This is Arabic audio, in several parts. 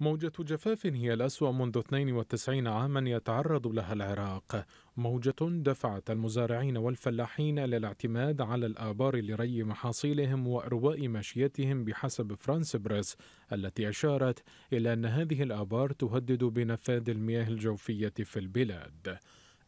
موجة جفاف هي الأسوأ منذ 92 عاما يتعرض لها العراق موجة دفعت المزارعين والفلاحين للاعتماد على الآبار لري محاصيلهم وأرواء ماشيتهم بحسب فرانس بريس التي أشارت إلى أن هذه الآبار تهدد بنفاذ المياه الجوفية في البلاد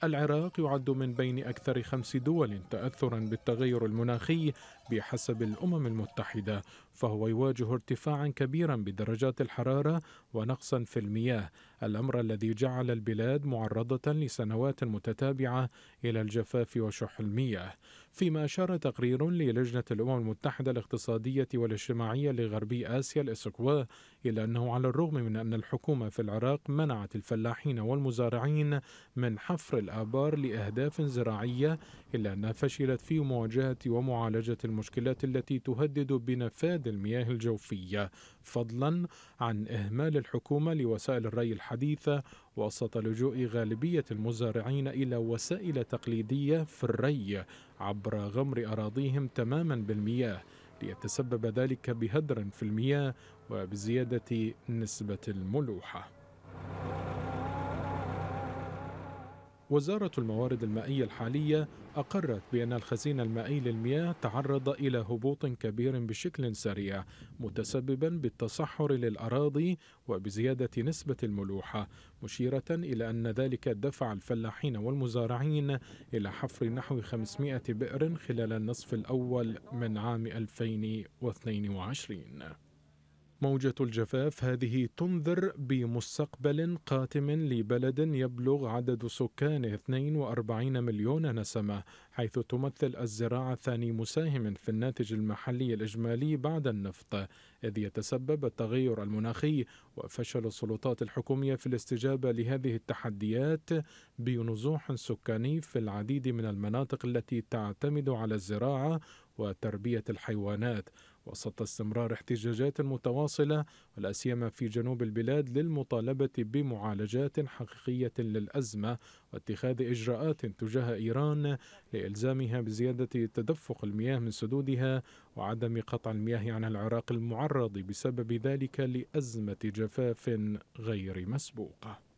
العراق يعد من بين أكثر خمس دول تأثرا بالتغير المناخي بحسب الأمم المتحدة فهو يواجه ارتفاعا كبيرا بدرجات الحرارة ونقصا في المياه الأمر الذي جعل البلاد معرضة لسنوات متتابعة إلى الجفاف وشح المياه فيما أشار تقرير للجنة الأمم المتحدة الاقتصادية والاجتماعية لغربي آسيا الإسكوا إلى أنه على الرغم من أن الحكومة في العراق منعت الفلاحين والمزارعين من حفر الآبار لأهداف زراعية إلا أنها فشلت في مواجهة ومعالجة المشكلات التي تهدد بنفاذ المياه الجوفية فضلا عن إهمال الحكومة لوسائل الري الحديثة وسط لجوء غالبية المزارعين إلى وسائل تقليدية في الري عبر غمر أراضيهم تماما بالمياه ليتسبب ذلك بهدر في المياه وبزيادة نسبة الملوحة وزارة الموارد المائية الحالية أقرت بأن الخزين المائي للمياه تعرض إلى هبوط كبير بشكل سريع متسببا بالتصحر للأراضي وبزيادة نسبة الملوحة مشيرة إلى أن ذلك دفع الفلاحين والمزارعين إلى حفر نحو 500 بئر خلال النصف الأول من عام 2022 موجة الجفاف هذه تنذر بمستقبل قاتم لبلد يبلغ عدد سكانه 42 مليون نسمة حيث تمثل الزراعة ثاني مساهم في الناتج المحلي الإجمالي بعد النفط إذ يتسبب التغير المناخي وفشل السلطات الحكومية في الاستجابة لهذه التحديات بنزوح سكاني في العديد من المناطق التي تعتمد على الزراعة وتربية الحيوانات وسط استمرار احتجاجات متواصلة ولا سيما في جنوب البلاد للمطالبة بمعالجات حقيقية للأزمة واتخاذ إجراءات تجاه إيران لإلزامها بزيادة تدفق المياه من سدودها وعدم قطع المياه عن العراق المعرض بسبب ذلك لأزمة جفاف غير مسبوقة